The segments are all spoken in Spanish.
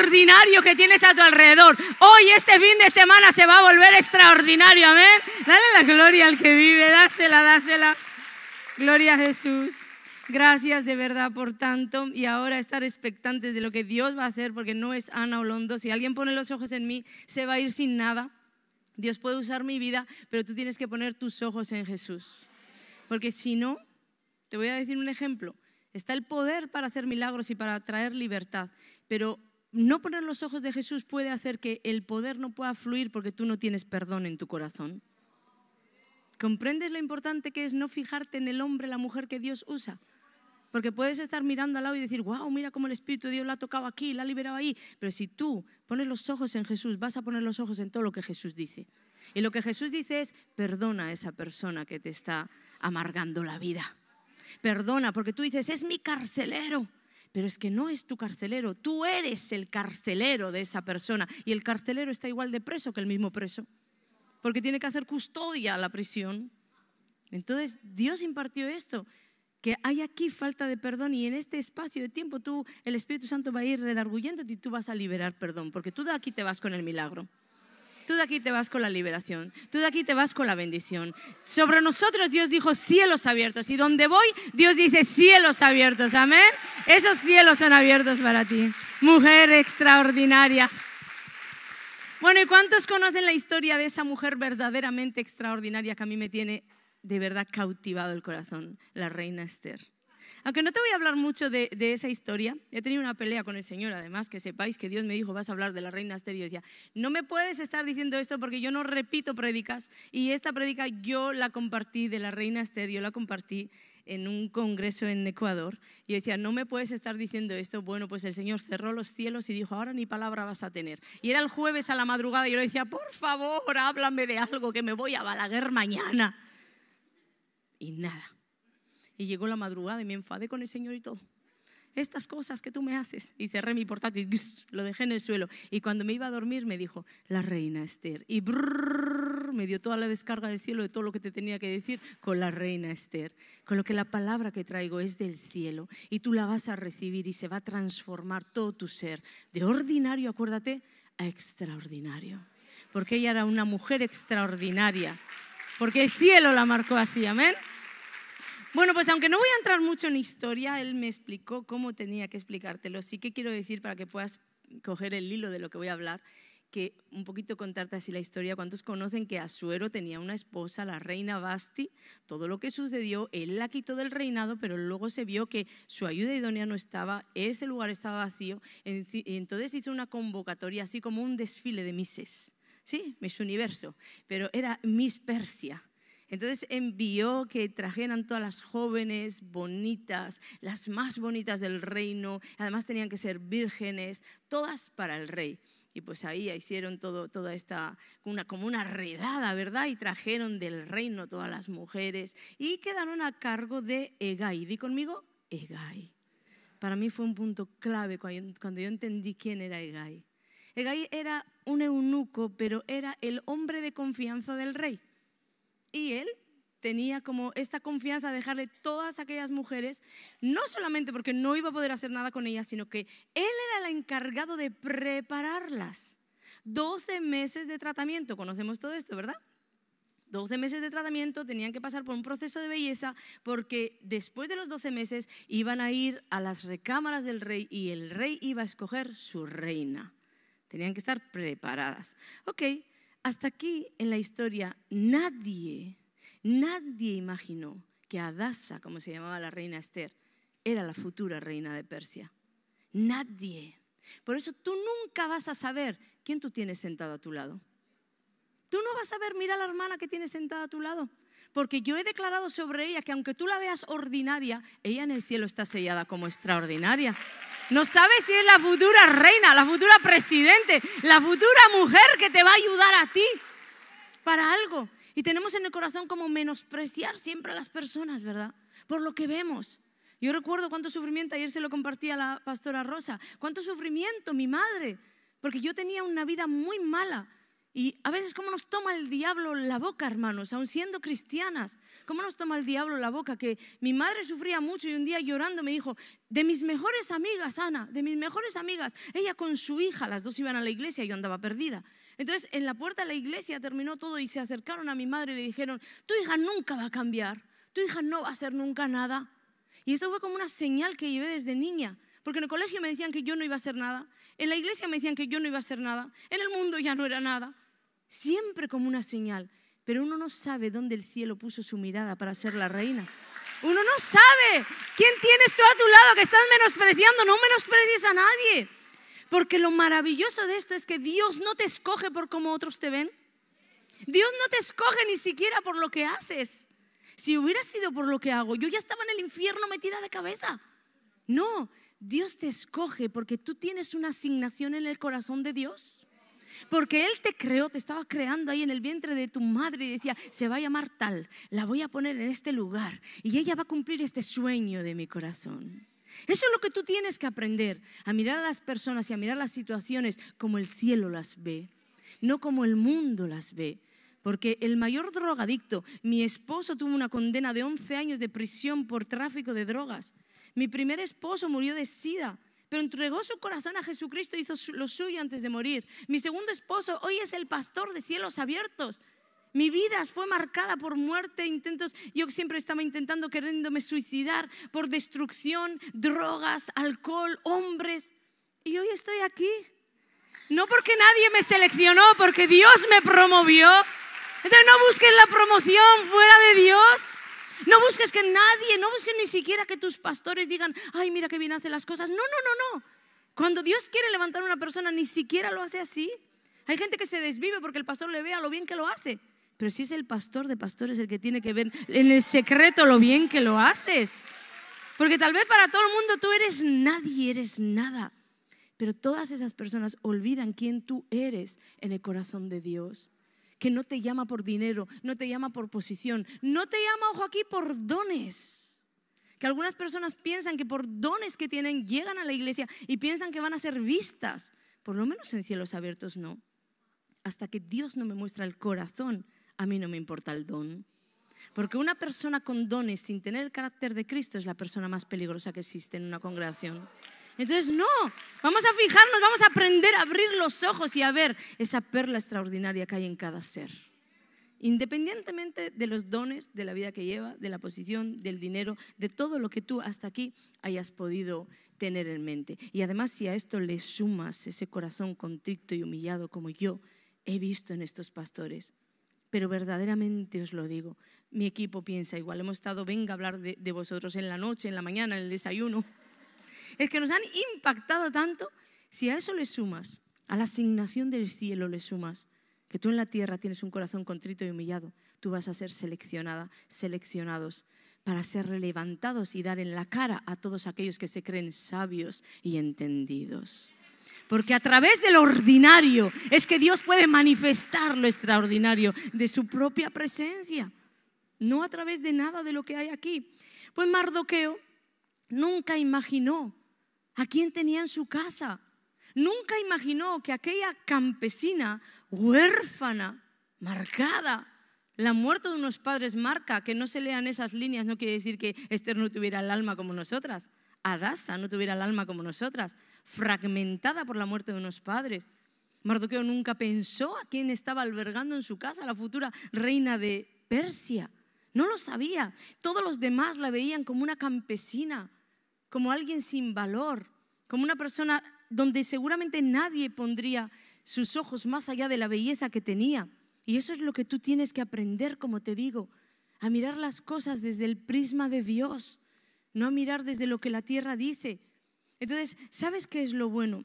ordinario que tienes a tu alrededor. Hoy, este fin de semana, se va a volver extraordinario. Amén. Dale la gloria al que vive. Dásela, dásela. Gloria a Jesús. Gracias de verdad por tanto y ahora estar expectantes de lo que Dios va a hacer porque no es Ana Olondo. Si alguien pone los ojos en mí, se va a ir sin nada. Dios puede usar mi vida, pero tú tienes que poner tus ojos en Jesús. Porque si no, te voy a decir un ejemplo. Está el poder para hacer milagros y para traer libertad, pero no poner los ojos de Jesús puede hacer que el poder no pueda fluir porque tú no tienes perdón en tu corazón. ¿Comprendes lo importante que es no fijarte en el hombre, la mujer que Dios usa? Porque puedes estar mirando al lado y decir, wow, mira cómo el Espíritu de Dios la ha tocado aquí, la ha liberado ahí. Pero si tú pones los ojos en Jesús, vas a poner los ojos en todo lo que Jesús dice. Y lo que Jesús dice es, perdona a esa persona que te está amargando la vida. Perdona, porque tú dices, es mi carcelero pero es que no es tu carcelero, tú eres el carcelero de esa persona y el carcelero está igual de preso que el mismo preso, porque tiene que hacer custodia a la prisión. Entonces Dios impartió esto, que hay aquí falta de perdón y en este espacio de tiempo tú, el Espíritu Santo va a ir redarguyéndote y tú vas a liberar perdón, porque tú de aquí te vas con el milagro tú de aquí te vas con la liberación, tú de aquí te vas con la bendición. Sobre nosotros Dios dijo cielos abiertos y donde voy Dios dice cielos abiertos, amén. Esos cielos son abiertos para ti, mujer extraordinaria. Bueno, ¿y cuántos conocen la historia de esa mujer verdaderamente extraordinaria que a mí me tiene de verdad cautivado el corazón, la reina Esther? Aunque no te voy a hablar mucho de, esa historia, he tenido una pelea con el Señor, además, que sepáis que Dios me dijo, vas a hablar de la reina Esther. Y yo decía, no me puedes estar diciendo esto porque yo no repito prédicas. Y esta prédica yo la compartí de la reina Esther, yo la compartí en un congreso en Ecuador. Y yo decía, no me puedes estar diciendo esto. Bueno, pues el Señor cerró los cielos y dijo, ahora ni palabra vas a tener. Y era el jueves a la madrugada y yo le decía, por favor, háblame de algo que me voy a Balaguer mañana. Y nada. Y llegó la madrugada y me enfadé con el Señor y todo. Estas cosas que tú me haces. Y cerré mi portátil, lo dejé en el suelo. Y cuando me iba a dormir me dijo, la reina Esther. Y me dio toda la descarga del cielo de todo lo que te tenía que decir con la reina Esther. Con lo que la palabra que traigo es del cielo. Y tú la vas a recibir y se va a transformar todo tu ser. De ordinario, acuérdate, a extraordinario. Porque ella era una mujer extraordinaria. Porque el cielo la marcó así, amén. Bueno, pues aunque no voy a entrar mucho en historia, él me explicó cómo tenía que explicártelo. Sí que quiero decir, para que puedas coger el hilo de lo que voy a hablar, que un poquito contarte así la historia. ¿Cuántos conocen que Asuero tenía una esposa, la reina Basti? Todo lo que sucedió, él la quitó del reinado, pero luego se vio que su ayuda idónea no estaba, ese lugar estaba vacío. Entonces hizo una convocatoria, así como un desfile de Mises. Sí, Miss Universo, pero era Miss Persia. Entonces envió que trajeran todas las jóvenes bonitas, las más bonitas del reino, además tenían que ser vírgenes, todas para el rey. Y pues ahí hicieron todo, toda esta, como una redada, ¿verdad? Y trajeron del reino todas las mujeres y quedaron a cargo de Egay. Di conmigo, Egay. Para mí fue un punto clave cuando yo entendí quién era Egay. Egay era un eunuco, pero era el hombre de confianza del rey. Y él tenía como esta confianza de dejarle todas aquellas mujeres, no solamente porque no iba a poder hacer nada con ellas, sino que él era el encargado de prepararlas. 12 meses de tratamiento, conocemos todo esto, ¿verdad? 12 meses de tratamiento, tenían que pasar por un proceso de belleza porque después de los 12 meses iban a ir a las recámaras del rey y el rey iba a escoger su reina. Tenían que estar preparadas. Ok, hasta aquí en la historia nadie, nadie imaginó que Adasa, como se llamaba la reina Esther, era la futura reina de Persia. Nadie. Por eso tú nunca vas a saber quién tú tienes sentado a tu lado. Tú no vas a ver, mira a la hermana que tienes sentada a tu lado porque yo he declarado sobre ella que aunque tú la veas ordinaria, ella en el cielo está sellada como extraordinaria. No sabes si es la futura reina, la futura presidente, la futura mujer que te va a ayudar a ti para algo. Y tenemos en el corazón como menospreciar siempre a las personas, ¿verdad? Por lo que vemos. Yo recuerdo cuánto sufrimiento, ayer se lo compartía la pastora Rosa, cuánto sufrimiento mi madre, porque yo tenía una vida muy mala y a veces cómo nos toma el diablo la boca, hermanos, aun siendo cristianas, cómo nos toma el diablo la boca, que mi madre sufría mucho y un día llorando me dijo, de mis mejores amigas, Ana, de mis mejores amigas, ella con su hija, las dos iban a la iglesia y yo andaba perdida. Entonces en la puerta de la iglesia terminó todo y se acercaron a mi madre y le dijeron, tu hija nunca va a cambiar, tu hija no va a hacer nunca nada. Y eso fue como una señal que llevé desde niña. Porque en el colegio me decían que yo no iba a hacer nada, en la iglesia me decían que yo no iba a hacer nada, en el mundo ya no era nada siempre como una señal. Pero uno no sabe dónde el cielo puso su mirada para ser la reina. Uno no sabe quién tienes tú a tu lado que estás menospreciando. No menosprecies a nadie. Porque lo maravilloso de esto es que Dios no te escoge por cómo otros te ven. Dios no te escoge ni siquiera por lo que haces. Si hubiera sido por lo que hago, yo ya estaba en el infierno metida de cabeza. No, Dios te escoge porque tú tienes una asignación en el corazón de Dios. Porque Él te creó, te estaba creando ahí en el vientre de tu madre y decía, se va a llamar tal, la voy a poner en este lugar y ella va a cumplir este sueño de mi corazón. Eso es lo que tú tienes que aprender, a mirar a las personas y a mirar las situaciones como el cielo las ve, no como el mundo las ve. Porque el mayor drogadicto, mi esposo tuvo una condena de 11 años de prisión por tráfico de drogas. Mi primer esposo murió de sida pero entregó su corazón a Jesucristo, y hizo lo suyo antes de morir. Mi segundo esposo hoy es el pastor de cielos abiertos. Mi vida fue marcada por muerte, intentos. Yo siempre estaba intentando queriéndome suicidar por destrucción, drogas, alcohol, hombres. Y hoy estoy aquí. No porque nadie me seleccionó, porque Dios me promovió. Entonces no busquen la promoción fuera de Dios. No busques que nadie, no busques ni siquiera que tus pastores digan, ay, mira qué bien hace las cosas. No, no, no, no. Cuando Dios quiere levantar a una persona, ni siquiera lo hace así. Hay gente que se desvive porque el pastor le vea lo bien que lo hace. Pero si es el pastor de pastores el que tiene que ver en el secreto lo bien que lo haces. Porque tal vez para todo el mundo tú eres nadie, eres nada. Pero todas esas personas olvidan quién tú eres en el corazón de Dios que no te llama por dinero, no te llama por posición, no te llama, ojo aquí, por dones. Que algunas personas piensan que por dones que tienen llegan a la iglesia y piensan que van a ser vistas. Por lo menos en cielos abiertos no. Hasta que Dios no me muestra el corazón, a mí no me importa el don. Porque una persona con dones sin tener el carácter de Cristo es la persona más peligrosa que existe en una congregación. Entonces, no, vamos a fijarnos, vamos a aprender a abrir los ojos y a ver esa perla extraordinaria que hay en cada ser. Independientemente de los dones, de la vida que lleva, de la posición, del dinero, de todo lo que tú hasta aquí hayas podido tener en mente. Y además si a esto le sumas ese corazón contrito y humillado como yo he visto en estos pastores, pero verdaderamente os lo digo, mi equipo piensa igual. Hemos estado, venga a hablar de, de, vosotros en la noche, en la mañana, en el desayuno es que nos han impactado tanto. Si a eso le sumas, a la asignación del cielo le sumas, que tú en la tierra tienes un corazón contrito y humillado, tú vas a ser seleccionada, seleccionados para ser levantados y dar en la cara a todos aquellos que se creen sabios y entendidos. Porque a través de lo ordinario es que Dios puede manifestar lo extraordinario de su propia presencia, no a través de nada de lo que hay aquí. Pues Mardoqueo nunca imaginó a quién tenía en su casa. Nunca imaginó que aquella campesina huérfana, marcada, la muerte de unos padres marca, que no se lean esas líneas no quiere decir que Esther no tuviera el alma como nosotras, Adasa no tuviera el alma como nosotras, fragmentada por la muerte de unos padres. Mardoqueo nunca pensó a quién estaba albergando en su casa la futura reina de Persia. No lo sabía. Todos los demás la veían como una campesina, como alguien sin valor, como una persona donde seguramente nadie pondría sus ojos más allá de la belleza que tenía. Y eso es lo que tú tienes que aprender, como te digo, a mirar las cosas desde el prisma de Dios, no a mirar desde lo que la tierra dice. Entonces, ¿sabes qué es lo bueno?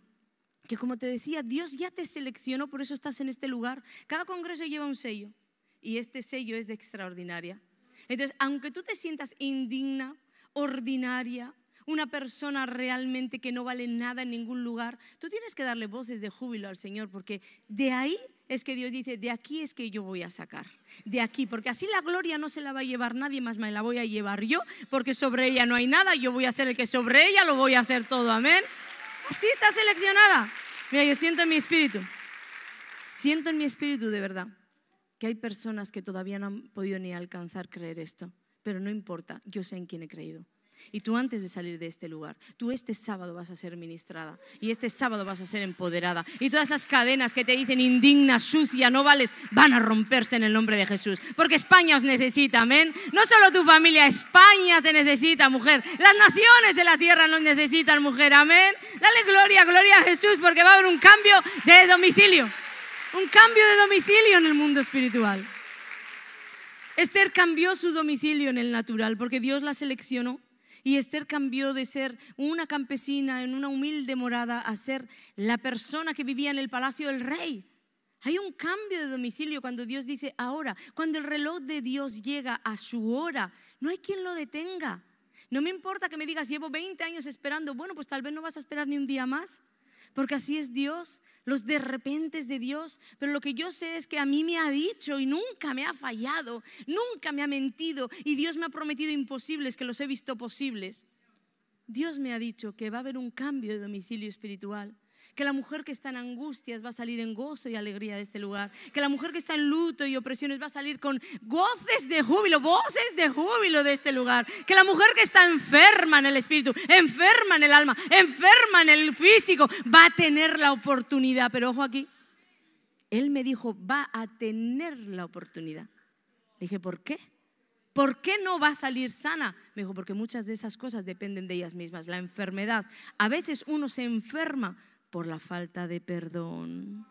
Que como te decía, Dios ya te seleccionó, por eso estás en este lugar. Cada congreso lleva un sello y este sello es de extraordinaria. Entonces, aunque tú te sientas indigna, ordinaria, una persona realmente que no vale nada en ningún lugar, tú tienes que darle voces de júbilo al Señor porque de ahí es que Dios dice, de aquí es que yo voy a sacar, de aquí, porque así la gloria no se la va a llevar nadie más, me la voy a llevar yo, porque sobre ella no hay nada, yo voy a ser el que sobre ella lo voy a hacer todo, amén. Así está seleccionada. Mira, yo siento en mi espíritu, siento en mi espíritu de verdad que hay personas que todavía no han podido ni alcanzar creer esto, pero no importa, yo sé en quién he creído. Y tú antes de salir de este lugar, tú este sábado vas a ser ministrada y este sábado vas a ser empoderada. Y todas esas cadenas que te dicen indigna, sucia, no vales, van a romperse en el nombre de Jesús. Porque España os necesita, amén. No solo tu familia, España te necesita, mujer. Las naciones de la tierra nos necesitan, mujer, amén. Dale gloria, gloria a Jesús, porque va a haber un cambio de domicilio. Un cambio de domicilio en el mundo espiritual. Esther cambió su domicilio en el natural porque Dios la seleccionó y Esther cambió de ser una campesina en una humilde morada a ser la persona que vivía en el palacio del rey. Hay un cambio de domicilio cuando Dios dice ahora, cuando el reloj de Dios llega a su hora, no hay quien lo detenga. No me importa que me digas, llevo 20 años esperando, bueno, pues tal vez no vas a esperar ni un día más porque así es Dios, los de repente de Dios. Pero lo que yo sé es que a mí me ha dicho y nunca me ha fallado, nunca me ha mentido y Dios me ha prometido imposibles que los he visto posibles. Dios me ha dicho que va a haber un cambio de domicilio espiritual que la mujer que está en angustias va a salir en gozo y alegría de este lugar, que la mujer que está en luto y opresiones va a salir con goces de júbilo, voces de júbilo de este lugar, que la mujer que está enferma en el espíritu, enferma en el alma, enferma en el físico, va a tener la oportunidad, pero ojo aquí, él me dijo, va a tener la oportunidad. dije, ¿por qué? ¿Por qué no va a salir sana? Me dijo, porque muchas de esas cosas dependen de ellas mismas. La enfermedad. A veces uno se enferma por la falta de perdón.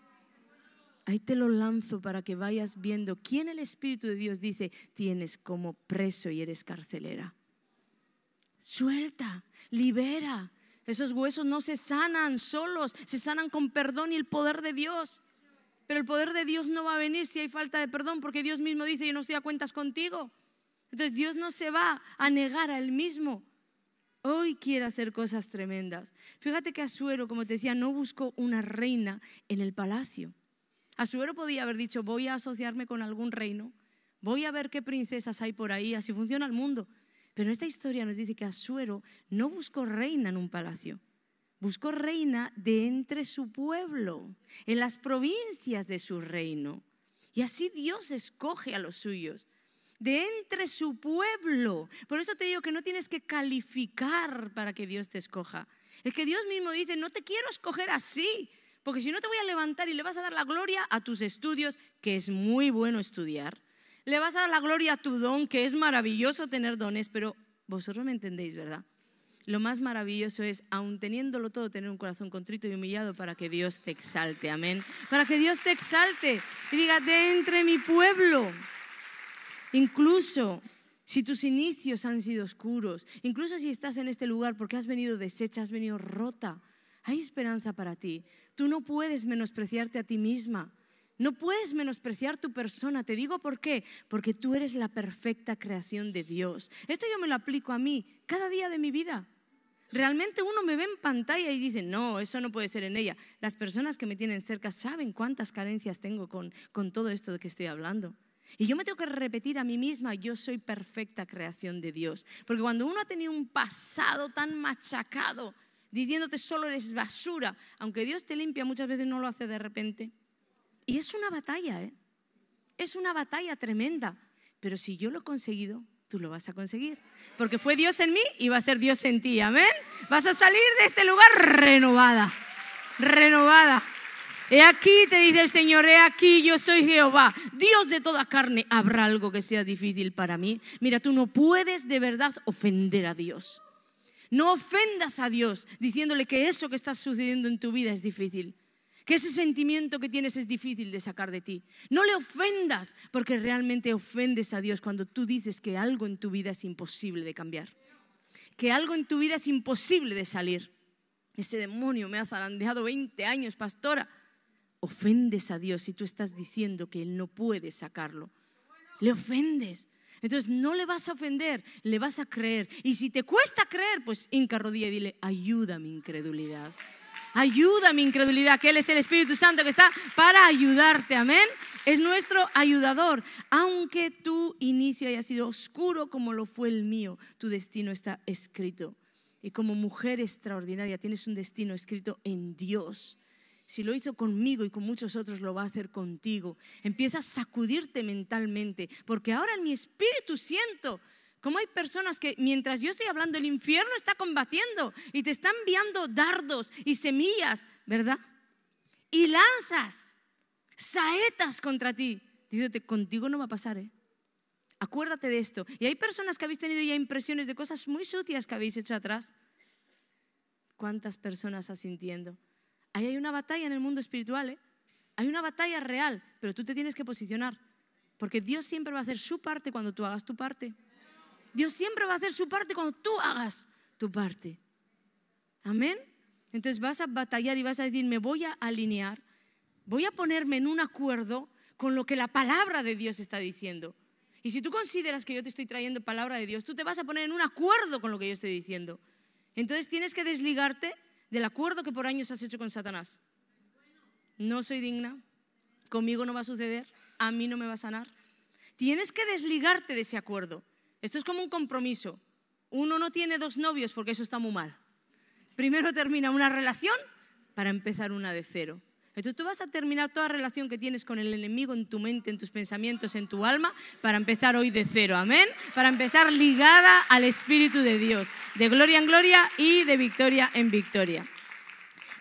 Ahí te lo lanzo para que vayas viendo quién el Espíritu de Dios dice, tienes como preso y eres carcelera. Suelta, libera. Esos huesos no se sanan solos, se sanan con perdón y el poder de Dios. Pero el poder de Dios no va a venir si hay falta de perdón, porque Dios mismo dice, yo no estoy a cuentas contigo. Entonces Dios no se va a negar a Él mismo. Hoy quiere hacer cosas tremendas. Fíjate que Asuero, como te decía, no buscó una reina en el palacio. Asuero podía haber dicho, voy a asociarme con algún reino, voy a ver qué princesas hay por ahí, así funciona el mundo. Pero esta historia nos dice que Asuero no buscó reina en un palacio, buscó reina de entre su pueblo, en las provincias de su reino. Y así Dios escoge a los suyos de entre su pueblo. Por eso te digo que no tienes que calificar para que Dios te escoja. Es que Dios mismo dice, no te quiero escoger así, porque si no te voy a levantar y le vas a dar la gloria a tus estudios, que es muy bueno estudiar. Le vas a dar la gloria a tu don, que es maravilloso tener dones, pero vosotros me entendéis, ¿verdad? Lo más maravilloso es, aun teniéndolo todo, tener un corazón contrito y humillado para que Dios te exalte, amén. Para que Dios te exalte y diga, de entre mi pueblo, Incluso si tus inicios han sido oscuros, incluso si estás en este lugar porque has venido deshecha, has venido rota, hay esperanza para ti. Tú no puedes menospreciarte a ti misma. No puedes menospreciar tu persona. Te digo por qué. Porque tú eres la perfecta creación de Dios. Esto yo me lo aplico a mí cada día de mi vida. Realmente uno me ve en pantalla y dice, no, eso no puede ser en ella. Las personas que me tienen cerca saben cuántas carencias tengo con, con todo esto de que estoy hablando. Y yo me tengo que repetir a mí misma, yo soy perfecta creación de Dios. Porque cuando uno ha tenido un pasado tan machacado, diciéndote solo eres basura, aunque Dios te limpia, muchas veces no lo hace de repente. Y es una batalla, ¿eh? Es una batalla tremenda. Pero si yo lo he conseguido, tú lo vas a conseguir. Porque fue Dios en mí y va a ser Dios en ti. Amén. Vas a salir de este lugar renovada. Renovada. He aquí, te dice el Señor, he aquí, yo soy Jehová, Dios de toda carne. ¿Habrá algo que sea difícil para mí? Mira, tú no puedes de verdad ofender a Dios. No ofendas a Dios diciéndole que eso que está sucediendo en tu vida es difícil, que ese sentimiento que tienes es difícil de sacar de ti. No le ofendas porque realmente ofendes a Dios cuando tú dices que algo en tu vida es imposible de cambiar, que algo en tu vida es imposible de salir. Ese demonio me ha zarandeado 20 años, pastora ofendes a Dios si tú estás diciendo que Él no puede sacarlo. Le ofendes. Entonces no le vas a ofender, le vas a creer. Y si te cuesta creer, pues hinca rodilla y dile, ayuda mi incredulidad. Ayuda mi incredulidad, que Él es el Espíritu Santo que está para ayudarte. Amén. Es nuestro ayudador. Aunque tu inicio haya sido oscuro como lo fue el mío, tu destino está escrito. Y como mujer extraordinaria tienes un destino escrito en Dios. Si lo hizo conmigo y con muchos otros, lo va a hacer contigo. Empieza a sacudirte mentalmente, porque ahora en mi espíritu siento cómo hay personas que mientras yo estoy hablando, el infierno está combatiendo y te está enviando dardos y semillas, ¿verdad? Y lanzas saetas contra ti, diciéndote, contigo no va a pasar, ¿eh? Acuérdate de esto. Y hay personas que habéis tenido ya impresiones de cosas muy sucias que habéis hecho atrás. ¿Cuántas personas asintiendo? sintiendo? Ahí hay una batalla en el mundo espiritual, ¿eh? Hay una batalla real, pero tú te tienes que posicionar. Porque Dios siempre va a hacer su parte cuando tú hagas tu parte. Dios siempre va a hacer su parte cuando tú hagas tu parte. Amén. Entonces vas a batallar y vas a decir, me voy a alinear, voy a ponerme en un acuerdo con lo que la palabra de Dios está diciendo. Y si tú consideras que yo te estoy trayendo palabra de Dios, tú te vas a poner en un acuerdo con lo que yo estoy diciendo. Entonces tienes que desligarte del acuerdo que por años has hecho con Satanás. No soy digna, conmigo no va a suceder, a mí no me va a sanar. Tienes que desligarte de ese acuerdo. Esto es como un compromiso. Uno no tiene dos novios porque eso está muy mal. Primero termina una relación para empezar una de cero. Entonces tú vas a terminar toda relación que tienes con el enemigo en tu mente, en tus pensamientos, en tu alma, para empezar hoy de cero, amén. Para empezar ligada al Espíritu de Dios, de gloria en gloria y de victoria en victoria.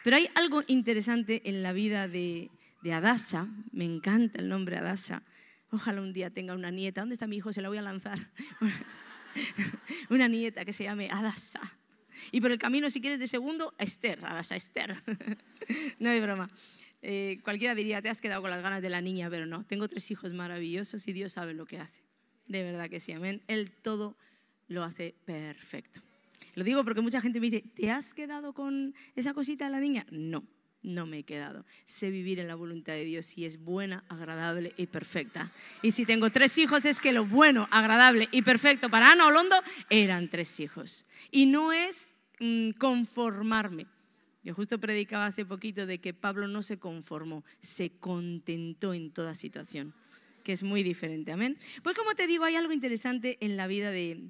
Pero hay algo interesante en la vida de, de Adasa, me encanta el nombre Adasa. Ojalá un día tenga una nieta. ¿Dónde está mi hijo? Se la voy a lanzar. una nieta que se llame Adasa. Y por el camino, si quieres de segundo, Esther, Adasa Esther. no hay broma. Eh, cualquiera diría, te has quedado con las ganas de la niña, pero no, tengo tres hijos maravillosos y Dios sabe lo que hace. De verdad que sí, amén. Él todo lo hace perfecto. Lo digo porque mucha gente me dice, ¿te has quedado con esa cosita de la niña? No, no me he quedado. Sé vivir en la voluntad de Dios y es buena, agradable y perfecta. Y si tengo tres hijos es que lo bueno, agradable y perfecto para Ana Olondo eran tres hijos. Y no es mm, conformarme yo justo predicaba hace poquito de que Pablo no se conformó, se contentó en toda situación, que es muy diferente, amén. Pues como te digo, hay algo interesante en la vida de,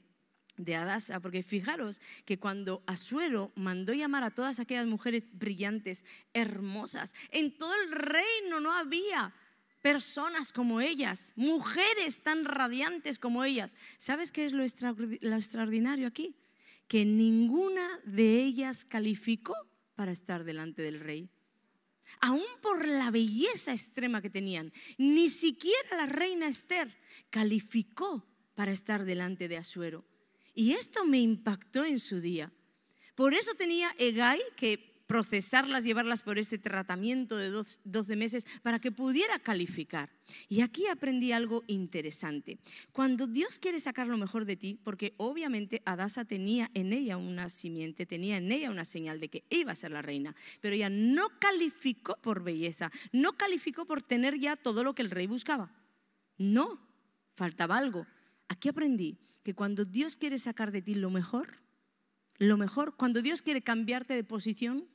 Adasa, porque fijaros que cuando Asuero mandó llamar a todas aquellas mujeres brillantes, hermosas, en todo el reino no había personas como ellas, mujeres tan radiantes como ellas. ¿Sabes qué es lo, extraordinario aquí? Que ninguna de ellas calificó para estar delante del rey. Aún por la belleza extrema que tenían, ni siquiera la reina Esther calificó para estar delante de Asuero. Y esto me impactó en su día. Por eso tenía Egay, que procesarlas, llevarlas por ese tratamiento de 12 meses para que pudiera calificar. Y aquí aprendí algo interesante. Cuando Dios quiere sacar lo mejor de ti, porque obviamente Adasa tenía en ella una simiente, tenía en ella una señal de que iba a ser la reina, pero ella no calificó por belleza, no calificó por tener ya todo lo que el rey buscaba. No, faltaba algo. Aquí aprendí que cuando Dios quiere sacar de ti lo mejor, lo mejor, cuando Dios quiere cambiarte de posición,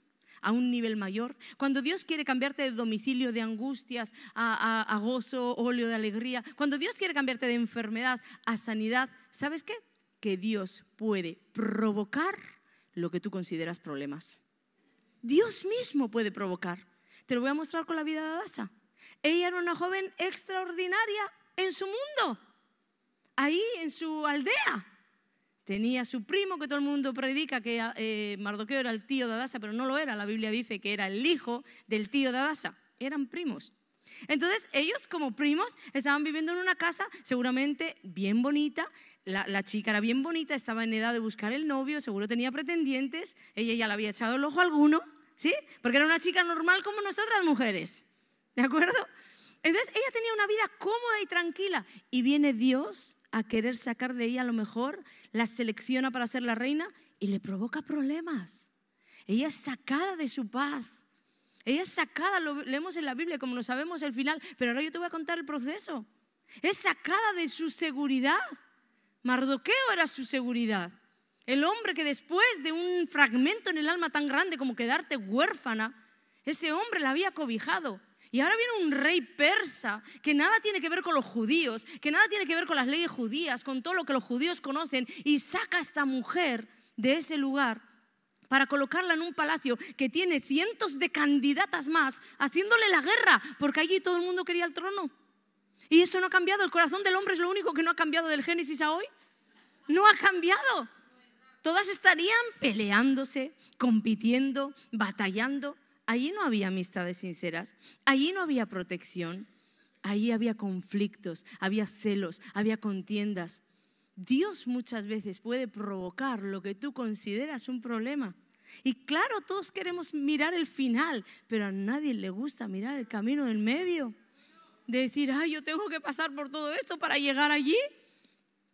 a un nivel mayor, cuando Dios quiere cambiarte de domicilio de angustias a, gozo, óleo de alegría, cuando Dios quiere cambiarte de enfermedad a sanidad, ¿sabes qué? Que Dios puede provocar lo que tú consideras problemas. Dios mismo puede provocar. Te lo voy a mostrar con la vida de Adasa. Ella era una joven extraordinaria en su mundo, ahí en su aldea, Tenía su primo que todo el mundo predica que eh, Mardoqueo era el tío de Adasa, pero no lo era. La Biblia dice que era el hijo del tío de Adasa. Eran primos. Entonces ellos como primos estaban viviendo en una casa seguramente bien bonita, la, la, chica era bien bonita, estaba en edad de buscar el novio, seguro tenía pretendientes, ella ya le había echado el ojo a alguno, ¿sí? Porque era una chica normal como nosotras mujeres, ¿de acuerdo? Entonces ella tenía una vida cómoda y tranquila y viene Dios a querer sacar de ella a lo mejor la selecciona para ser la reina y le provoca problemas. Ella es sacada de su paz. Ella es sacada, lo leemos en la Biblia como no sabemos el final, pero ahora yo te voy a contar el proceso. Es sacada de su seguridad. Mardoqueo era su seguridad. El hombre que después de un fragmento en el alma tan grande como quedarte huérfana, ese hombre la había cobijado. Y ahora viene un rey persa que nada tiene que ver con los judíos, que nada tiene que ver con las leyes judías, con todo lo que los judíos conocen, y saca a esta mujer de ese lugar para colocarla en un palacio que tiene cientos de candidatas más, haciéndole la guerra, porque allí todo el mundo quería el trono. Y eso no ha cambiado, el corazón del hombre es lo único que no ha cambiado del Génesis a hoy. No ha cambiado. Todas estarían peleándose, compitiendo, batallando. Allí no había amistades sinceras, allí no había protección, allí había conflictos, había celos, había contiendas. Dios muchas veces puede provocar lo que tú consideras un problema. Y claro, todos queremos mirar el final, pero a nadie le gusta mirar el camino del medio. De decir, ay, yo tengo que pasar por todo esto para llegar allí.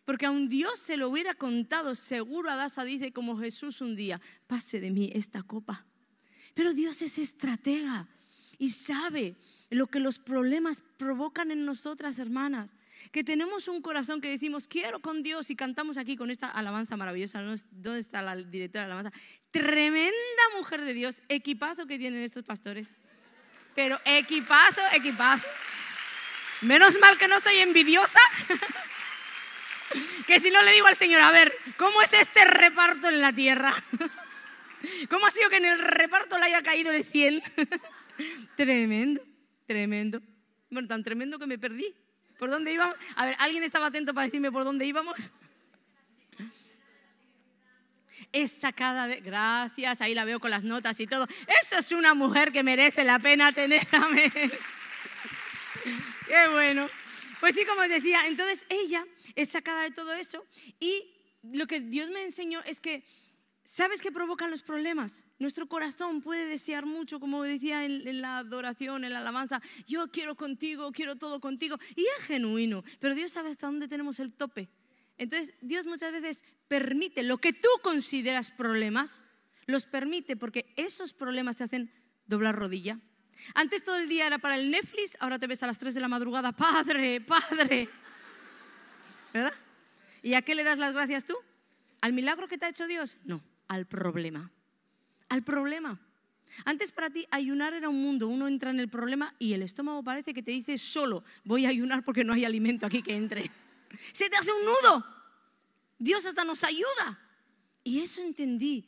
Porque a un Dios se lo hubiera contado, seguro Adasa dice como Jesús un día, pase de mí esta copa. Pero Dios es estratega y sabe lo que los problemas provocan en nosotras, hermanas. Que tenemos un corazón que decimos, quiero con Dios, y cantamos aquí con esta alabanza maravillosa. ¿Dónde está la directora de alabanza? Tremenda mujer de Dios, equipazo que tienen estos pastores. Pero equipazo, equipazo. Menos mal que no soy envidiosa. que si no le digo al Señor, a ver, ¿cómo es este reparto en la tierra? ¿Cómo ha sido que en el reparto le haya caído el 100? tremendo, tremendo. Bueno, tan tremendo que me perdí. ¿Por dónde íbamos? A ver, ¿alguien estaba atento para decirme por dónde íbamos? Es sacada de... Gracias, ahí la veo con las notas y todo. Eso es una mujer que merece la pena tenerla. Qué bueno. Pues sí, como os decía, entonces ella es sacada de todo eso y lo que Dios me enseñó es que ¿Sabes qué provocan los problemas? Nuestro corazón puede desear mucho, como decía en, la adoración, en la alabanza, yo quiero contigo, quiero todo contigo. Y es genuino, pero Dios sabe hasta dónde tenemos el tope. Entonces, Dios muchas veces permite lo que tú consideras problemas, los permite porque esos problemas te hacen doblar rodilla. Antes todo el día era para el Netflix, ahora te ves a las 3 de la madrugada, padre, padre. ¿Verdad? ¿Y a qué le das las gracias tú? ¿Al milagro que te ha hecho Dios? No al problema. Al problema. Antes para ti ayunar era un mundo, uno entra en el problema y el estómago parece que te dice solo, voy a ayunar porque no hay alimento aquí que entre. Se te hace un nudo. Dios hasta nos ayuda. Y eso entendí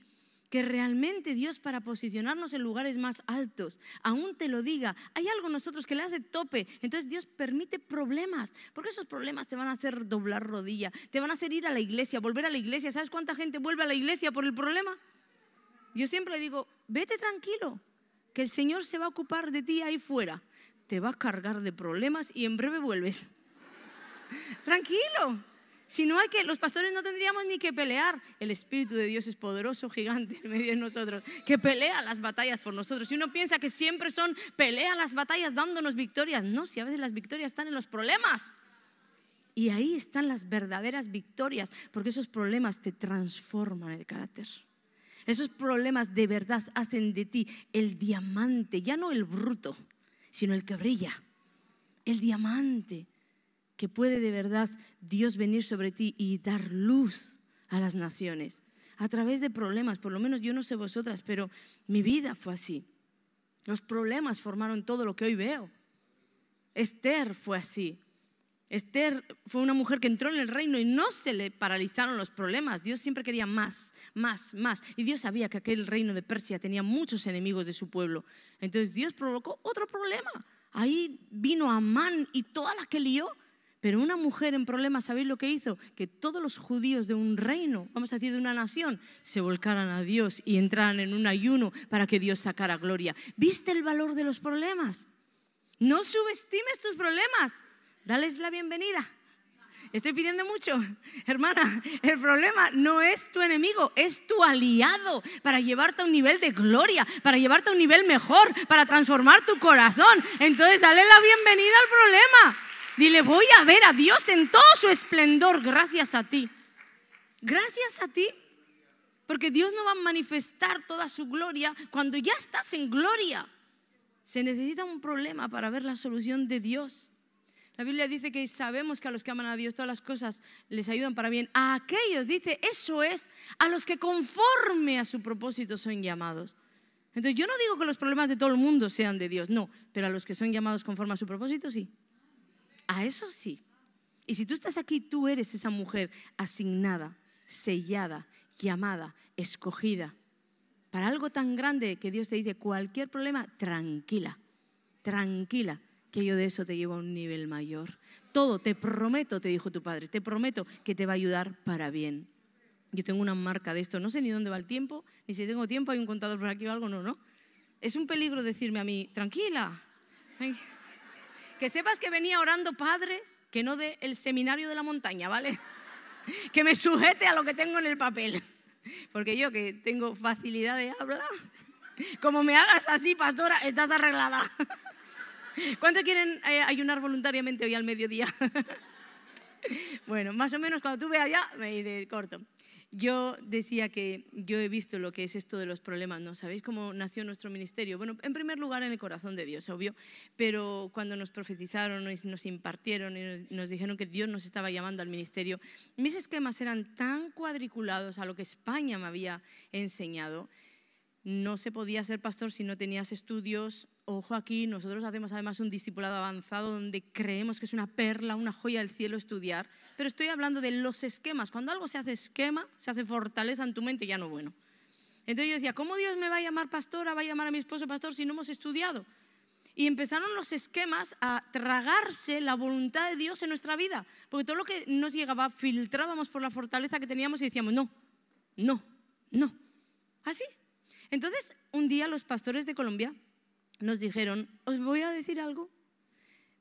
que realmente Dios para posicionarnos en lugares más altos, aún te lo diga, hay algo en nosotros que le hace tope, entonces Dios permite problemas, porque esos problemas te van a hacer doblar rodilla, te van a hacer ir a la iglesia, volver a la iglesia, ¿sabes cuánta gente vuelve a la iglesia por el problema? Yo siempre le digo, vete tranquilo, que el Señor se va a ocupar de ti ahí fuera, te va a cargar de problemas y en breve vuelves. Tranquilo, si no hay que, los pastores no tendríamos ni que pelear. El Espíritu de Dios es poderoso, gigante en medio de nosotros, que pelea las batallas por nosotros. Si uno piensa que siempre son pelea las batallas dándonos victorias, no, si a veces las victorias están en los problemas. Y ahí están las verdaderas victorias, porque esos problemas te transforman el carácter. Esos problemas de verdad hacen de ti el diamante, ya no el bruto, sino el que brilla, el diamante que puede de verdad Dios venir sobre ti y dar luz a las naciones a través de problemas, por lo menos yo no sé vosotras, pero mi vida fue así. Los problemas formaron todo lo que hoy veo. Esther fue así. Esther fue una mujer que entró en el reino y no se le paralizaron los problemas. Dios siempre quería más, más, más. Y Dios sabía que aquel reino de Persia tenía muchos enemigos de su pueblo. Entonces Dios provocó otro problema. Ahí vino Amán y toda la que lió. Pero una mujer en problemas, ¿sabéis lo que hizo? Que todos los judíos de un reino, vamos a decir de una nación, se volcaran a Dios y entraran en un ayuno para que Dios sacara gloria. ¿Viste el valor de los problemas? No subestimes tus problemas. Dales la bienvenida. Estoy pidiendo mucho, hermana. El problema no es tu enemigo, es tu aliado para llevarte a un nivel de gloria, para llevarte a un nivel mejor, para transformar tu corazón. Entonces, dale la bienvenida al problema. Dile, voy a ver a Dios en todo su esplendor gracias a ti. Gracias a ti. Porque Dios no va a manifestar toda su gloria cuando ya estás en gloria. Se necesita un problema para ver la solución de Dios. La Biblia dice que sabemos que a los que aman a Dios todas las cosas les ayudan para bien. A aquellos, dice, eso es, a los que conforme a su propósito son llamados. Entonces yo no digo que los problemas de todo el mundo sean de Dios, no, pero a los que son llamados conforme a su propósito sí. A eso sí. Y si tú estás aquí, tú eres esa mujer asignada, sellada, llamada, escogida. Para algo tan grande que Dios te dice, cualquier problema, tranquila, tranquila, que yo de eso te llevo a un nivel mayor. Todo, te prometo, te dijo tu padre, te prometo que te va a ayudar para bien. Yo tengo una marca de esto, no sé ni dónde va el tiempo, ni si tengo tiempo, hay un contador por aquí o algo, no, no. Es un peligro decirme a mí, tranquila que sepas que venía orando, Padre, que no de el seminario de la montaña, ¿vale? Que me sujete a lo que tengo en el papel. Porque yo que tengo facilidad de hablar, como me hagas así, pastora, estás arreglada. ¿Cuántos quieren eh, ayunar voluntariamente hoy al mediodía? Bueno, más o menos cuando tú veas ya, me iré corto. Yo decía que yo he visto lo que es esto de los problemas, ¿no? ¿Sabéis cómo nació nuestro ministerio? Bueno, en primer lugar en el corazón de Dios, obvio, pero cuando nos profetizaron, nos impartieron y nos, nos dijeron que Dios nos estaba llamando al ministerio, mis esquemas eran tan cuadriculados a lo que España me había enseñado. No se podía ser pastor si no tenías estudios, Ojo aquí, nosotros hacemos además un discipulado avanzado donde creemos que es una perla, una joya del cielo estudiar, pero estoy hablando de los esquemas. Cuando algo se hace esquema, se hace fortaleza en tu mente, ya no bueno. Entonces yo decía, ¿cómo Dios me va a llamar pastora, va a llamar a mi esposo pastor si no hemos estudiado? Y empezaron los esquemas a tragarse la voluntad de Dios en nuestra vida, porque todo lo que nos llegaba filtrábamos por la fortaleza que teníamos y decíamos, no, no, no. ¿Así? Entonces, un día los pastores de Colombia nos dijeron, os voy a decir algo,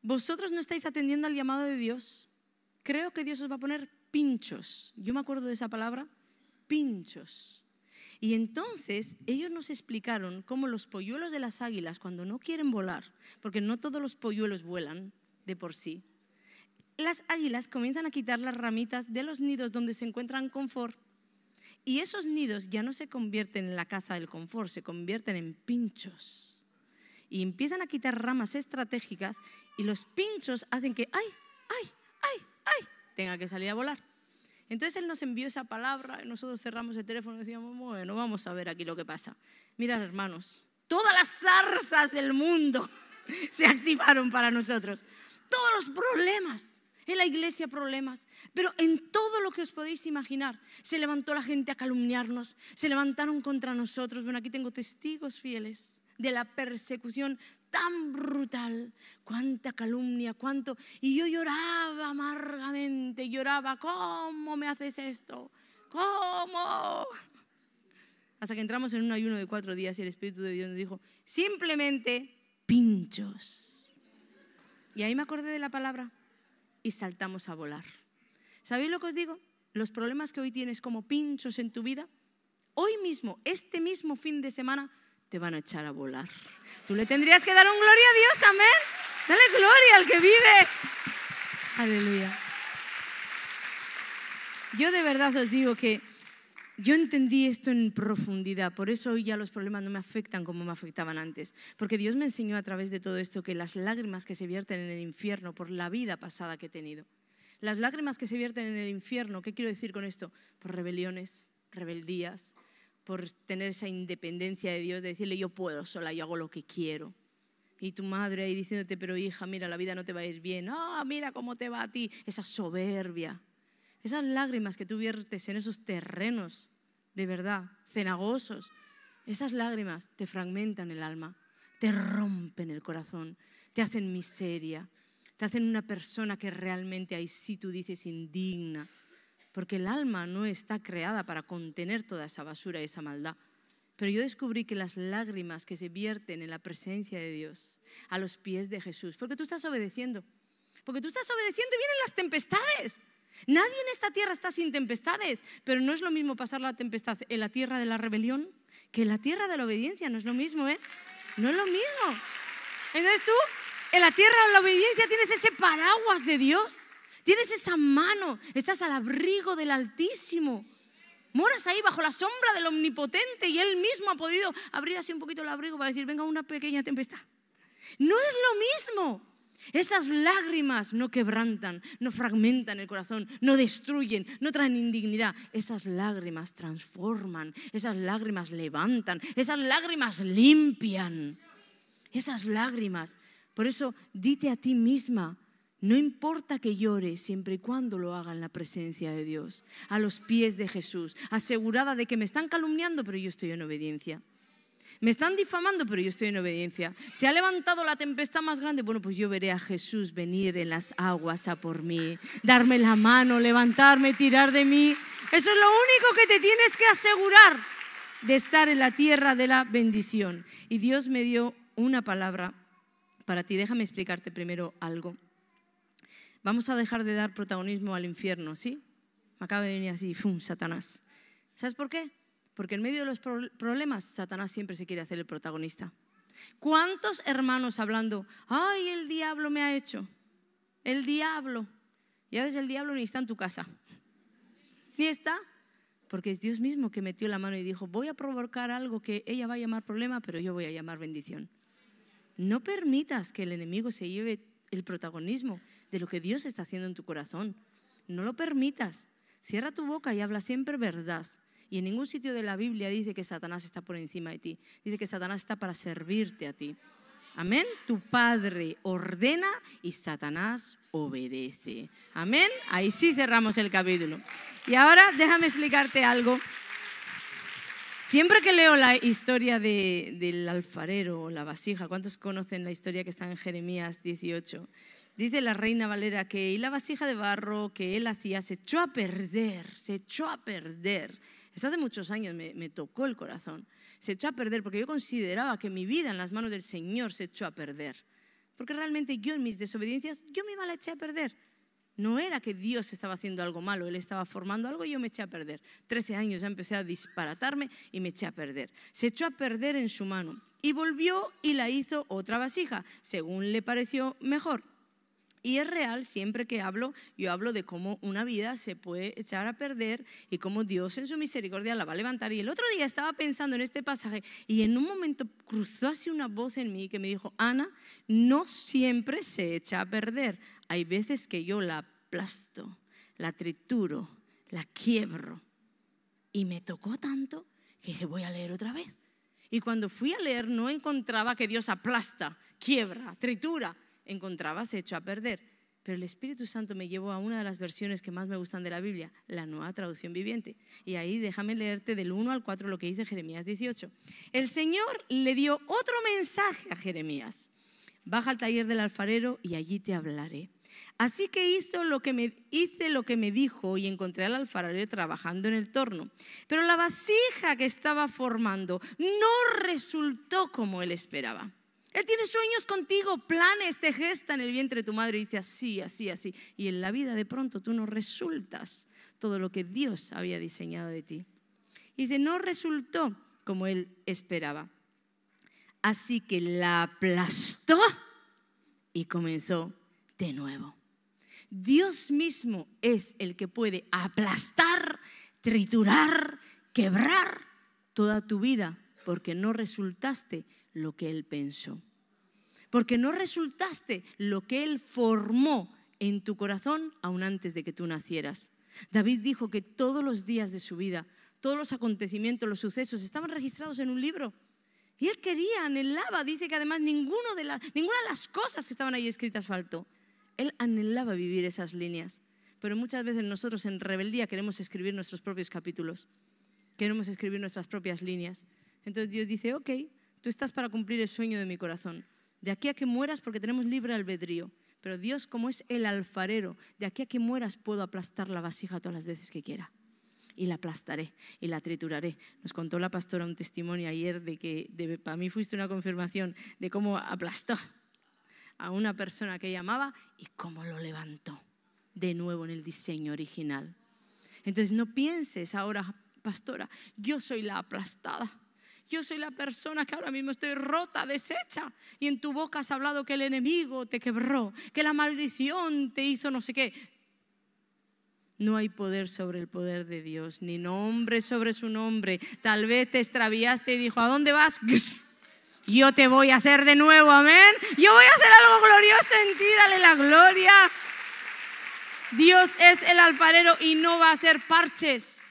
vosotros no estáis atendiendo al llamado de Dios, creo que Dios os va a poner pinchos, yo me acuerdo de esa palabra, pinchos. Y entonces ellos nos explicaron cómo los polluelos de las águilas, cuando no quieren volar, porque no todos los polluelos vuelan de por sí, las águilas comienzan a quitar las ramitas de los nidos donde se encuentran confort. Y esos nidos ya no se convierten en la casa del confort, se convierten en pinchos y empiezan a quitar ramas estratégicas y los pinchos hacen que, ay, ay, ay, ay, tenga que salir a volar. Entonces Él nos envió esa palabra, y nosotros cerramos el teléfono y decíamos, bueno, vamos a ver aquí lo que pasa. Mirad, hermanos, todas las zarzas del mundo se activaron para nosotros. Todos los problemas, en la iglesia problemas, pero en todo lo que os podéis imaginar. Se levantó la gente a calumniarnos, se levantaron contra nosotros. Bueno, aquí tengo testigos fieles de la persecución tan brutal, cuánta calumnia, cuánto... Y yo lloraba amargamente, lloraba, ¿cómo me haces esto? ¿Cómo? Hasta que entramos en un ayuno de cuatro días y el Espíritu de Dios nos dijo, simplemente pinchos. Y ahí me acordé de la palabra y saltamos a volar. ¿Sabéis lo que os digo? Los problemas que hoy tienes como pinchos en tu vida, hoy mismo, este mismo fin de semana, te van a echar a volar. Tú le tendrías que dar un gloria a Dios, amén. Dale gloria al que vive. Aleluya. Yo de verdad os digo que yo entendí esto en profundidad, por eso hoy ya los problemas no me afectan como me afectaban antes, porque Dios me enseñó a través de todo esto que las lágrimas que se vierten en el infierno por la vida pasada que he tenido, las lágrimas que se vierten en el infierno, ¿qué quiero decir con esto? Por rebeliones, rebeldías, por tener esa independencia de Dios, de decirle yo puedo sola, yo hago lo que quiero. Y tu madre ahí diciéndote, pero hija, mira, la vida no te va a ir bien. Ah, mira cómo te va a ti. Esa soberbia. Esas lágrimas que tú viertes en esos terrenos, de verdad, cenagosos. Esas lágrimas te fragmentan el alma, te rompen el corazón, te hacen miseria, te hacen una persona que realmente ahí sí tú dices indigna porque el alma no está creada para contener toda esa basura y esa maldad. Pero yo descubrí que las lágrimas que se vierten en la presencia de Dios, a los pies de Jesús, porque tú estás obedeciendo, porque tú estás obedeciendo y vienen las tempestades. Nadie en esta tierra está sin tempestades, pero no es lo mismo pasar la tempestad en la tierra de la rebelión que en la tierra de la obediencia, no es lo mismo, ¿eh? No es lo mismo. Entonces tú, en la tierra de la obediencia tienes ese paraguas de Dios Tienes esa mano, estás al abrigo del Altísimo. Moras ahí bajo la sombra del Omnipotente y Él mismo ha podido abrir así un poquito el abrigo para decir, venga una pequeña tempestad. No es lo mismo. Esas lágrimas no quebrantan, no fragmentan el corazón, no destruyen, no traen indignidad. Esas lágrimas transforman, esas lágrimas levantan, esas lágrimas limpian. Esas lágrimas. Por eso dite a ti misma, no importa que llore siempre y cuando lo haga en la presencia de Dios, a los pies de Jesús, asegurada de que me están calumniando, pero yo estoy en obediencia. Me están difamando, pero yo estoy en obediencia. Se ha levantado la tempestad más grande. Bueno, pues yo veré a Jesús venir en las aguas a por mí, darme la mano, levantarme, tirar de mí. Eso es lo único que te tienes que asegurar de estar en la tierra de la bendición. Y Dios me dio una palabra para ti. Déjame explicarte primero algo. Vamos a dejar de dar protagonismo al infierno, ¿sí? Me acaba de venir así, ¡fum! Satanás. ¿Sabes por qué? Porque en medio de los problemas, Satanás siempre se quiere hacer el protagonista. ¿Cuántos hermanos hablando, ay, el diablo me ha hecho? El diablo. Ya ves, el diablo ni está en tu casa. Ni está. Porque es Dios mismo que metió la mano y dijo, voy a provocar algo que ella va a llamar problema, pero yo voy a llamar bendición. No permitas que el enemigo se lleve el protagonismo de lo que Dios está haciendo en tu corazón. No lo permitas. Cierra tu boca y habla siempre verdad. Y en ningún sitio de la Biblia dice que Satanás está por encima de ti. Dice que Satanás está para servirte a ti. Amén. Tu padre ordena y Satanás obedece. Amén. Ahí sí cerramos el capítulo. Y ahora déjame explicarte algo. Siempre que leo la historia del alfarero o la vasija, ¿cuántos conocen la historia que está en Jeremías 18? Dice la reina Valera que y la vasija de barro que él hacía se echó a perder, se echó a perder. Eso hace muchos años me, me tocó el corazón. Se echó a perder porque yo consideraba que mi vida en las manos del Señor se echó a perder. Porque realmente yo en mis desobediencias, yo a la eché a perder. No era que Dios estaba haciendo algo malo, Él estaba formando algo y yo me eché a perder. Trece años ya empecé a disparatarme y me eché a perder. Se echó a perder en su mano y volvió y la hizo otra vasija, según le pareció mejor y es real, siempre que hablo, yo hablo de cómo una vida se puede echar a perder y cómo Dios en su misericordia la va a levantar. Y el otro día estaba pensando en este pasaje y en un momento cruzó así una voz en mí que me dijo, Ana, no siempre se echa a perder. Hay veces que yo la aplasto, la trituro, la quiebro. Y me tocó tanto que dije, voy a leer otra vez. Y cuando fui a leer no encontraba que Dios aplasta, quiebra, tritura encontrabas hecho a perder. Pero el Espíritu Santo me llevó a una de las versiones que más me gustan de la Biblia, la nueva traducción viviente. Y ahí déjame leerte del 1 al 4 lo que dice Jeremías 18. El Señor le dio otro mensaje a Jeremías. Baja al taller del alfarero y allí te hablaré. Así que hizo lo que me, hice lo que me dijo y encontré al alfarero trabajando en el torno. Pero la vasija que estaba formando no resultó como él esperaba. Él tiene sueños contigo, planes, te gesta en el vientre de tu madre y dice así, así, así. Y en la vida de pronto tú no resultas todo lo que Dios había diseñado de ti. Y dice, no resultó como él esperaba. Así que la aplastó y comenzó de nuevo. Dios mismo es el que puede aplastar, triturar, quebrar toda tu vida porque no resultaste lo que Él pensó porque no resultaste lo que Él formó en tu corazón aún antes de que tú nacieras. David dijo que todos los días de su vida, todos los acontecimientos, los sucesos, estaban registrados en un libro. Y él quería, anhelaba, dice que además ninguno de ninguna de las cosas que estaban ahí escritas faltó. Él anhelaba vivir esas líneas. Pero muchas veces nosotros en rebeldía queremos escribir nuestros propios capítulos, queremos escribir nuestras propias líneas. Entonces Dios dice, ok, tú estás para cumplir el sueño de mi corazón de aquí a que mueras porque tenemos libre albedrío. Pero Dios, como es el alfarero, de aquí a que mueras puedo aplastar la vasija todas las veces que quiera. Y la aplastaré y la trituraré. Nos contó la pastora un testimonio ayer de que para mí fuiste una confirmación de cómo aplastó a una persona que llamaba y cómo lo levantó de nuevo en el diseño original. Entonces no pienses ahora, pastora, yo soy la aplastada yo soy la persona que ahora mismo estoy rota, deshecha. Y en tu boca has hablado que el enemigo te quebró, que la maldición te hizo no sé qué. No hay poder sobre el poder de Dios, ni nombre sobre su nombre. Tal vez te extraviaste y dijo, ¿a dónde vas? Yo te voy a hacer de nuevo, amén. Yo voy a hacer algo glorioso en ti, dale la gloria. Dios es el alfarero y no va a hacer parches.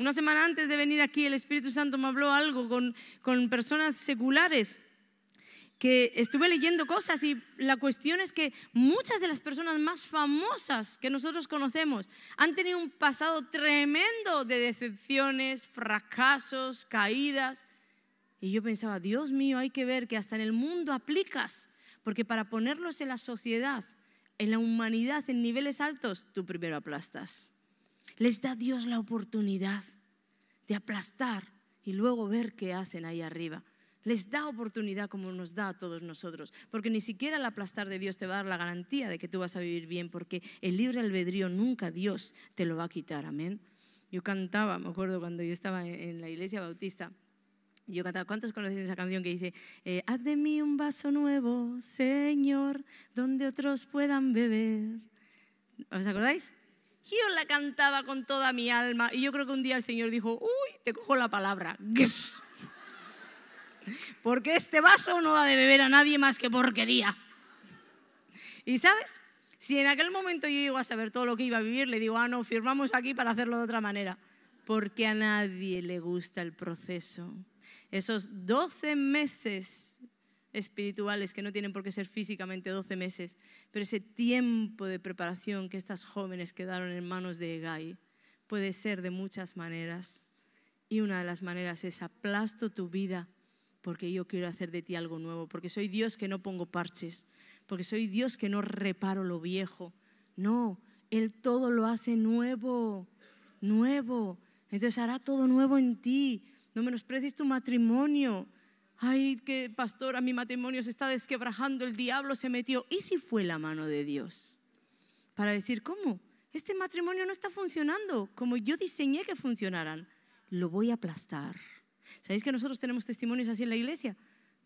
Una semana antes de venir aquí, el Espíritu Santo me habló algo con, con personas seculares que estuve leyendo cosas y la cuestión es que muchas de las personas más famosas que nosotros conocemos han tenido un pasado tremendo de decepciones, fracasos, caídas. Y yo pensaba, Dios mío, hay que ver que hasta en el mundo aplicas, porque para ponerlos en la sociedad, en la humanidad, en niveles altos, tú primero aplastas les da Dios la oportunidad de aplastar y luego ver qué hacen ahí arriba. Les da oportunidad como nos da a todos nosotros, porque ni siquiera el aplastar de Dios te va a dar la garantía de que tú vas a vivir bien, porque el libre albedrío nunca Dios te lo va a quitar, amén. Yo cantaba, me acuerdo cuando yo estaba en la iglesia bautista, yo cantaba, ¿cuántos conocen esa canción que dice, eh, haz de mí un vaso nuevo, Señor, donde otros puedan beber? ¿Os acordáis? Yo la cantaba con toda mi alma y yo creo que un día el Señor dijo, uy, te cojo la palabra. Porque este vaso no da de beber a nadie más que porquería. Y sabes, si en aquel momento yo iba a saber todo lo que iba a vivir, le digo, ah, no, firmamos aquí para hacerlo de otra manera. Porque a nadie le gusta el proceso. Esos 12 meses espirituales que no tienen por qué ser físicamente 12 meses, pero ese tiempo de preparación que estas jóvenes quedaron en manos de Egay puede ser de muchas maneras. Y una de las maneras es aplasto tu vida porque yo quiero hacer de ti algo nuevo, porque soy Dios que no pongo parches, porque soy Dios que no reparo lo viejo. No, Él todo lo hace nuevo, nuevo. Entonces hará todo nuevo en ti. No menosprecies tu matrimonio, ay, pastor, pastora, mi matrimonio se está desquebrajando, el diablo se metió. ¿Y si fue la mano de Dios? Para decir, ¿cómo? Este matrimonio no está funcionando como yo diseñé que funcionaran. Lo voy a aplastar. ¿Sabéis que nosotros tenemos testimonios así en la iglesia?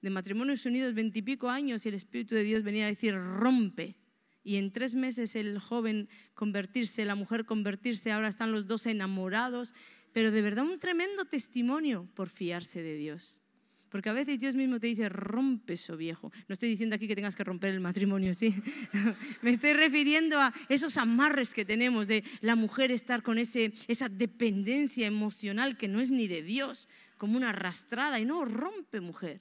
De matrimonios unidos veintipico años y el Espíritu de Dios venía a decir, rompe. Y en tres meses el joven convertirse, la mujer convertirse, ahora están los dos enamorados, pero de verdad un tremendo testimonio por fiarse de Dios. Porque a veces Dios mismo te dice, rompe eso viejo. No estoy diciendo aquí que tengas que romper el matrimonio, sí. Me estoy refiriendo a esos amarres que tenemos de la mujer estar con esa dependencia emocional que no es ni de Dios, como una arrastrada. Y no, rompe mujer.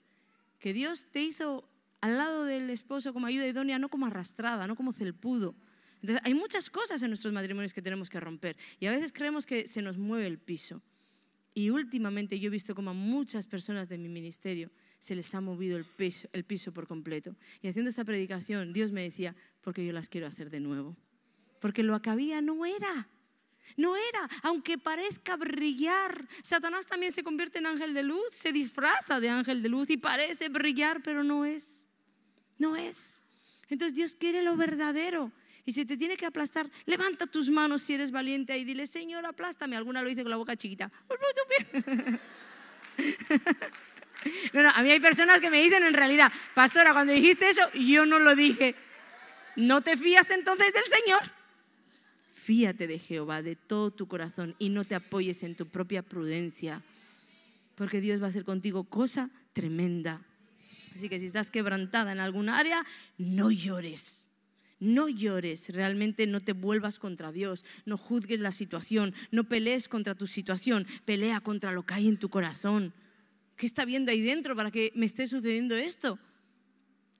Que Dios te hizo al lado del esposo como ayuda idónea, no como arrastrada, no como celpudo. Entonces, hay muchas cosas en nuestros matrimonios que tenemos que romper. Y a veces creemos que se nos mueve el piso. Y últimamente yo he visto como a muchas personas de mi ministerio se les ha movido el piso, por completo. Y haciendo esta predicación, Dios me decía, porque yo las quiero hacer de nuevo. Porque lo acabía, no era. No era, aunque parezca brillar. Satanás también se convierte en ángel de luz, se disfraza de ángel de luz y parece brillar, pero no es. No es. Entonces Dios quiere lo verdadero. Y si te tiene que aplastar, levanta tus manos si eres valiente y dile, Señor, aplástame. Alguna lo dice con la boca chiquita. Oh, no, a mí hay personas que me dicen en realidad, pastora, cuando dijiste eso, yo no lo dije. ¿No te fías entonces del Señor? Fíate de Jehová de todo tu corazón y no te apoyes en tu propia prudencia, porque Dios va a hacer contigo cosa tremenda. Así que si estás quebrantada en alguna área, no llores no llores, realmente no te vuelvas contra Dios, no juzgues la situación, no pelees contra tu situación, pelea contra lo que hay en tu corazón. ¿Qué está viendo ahí dentro para que me esté sucediendo esto?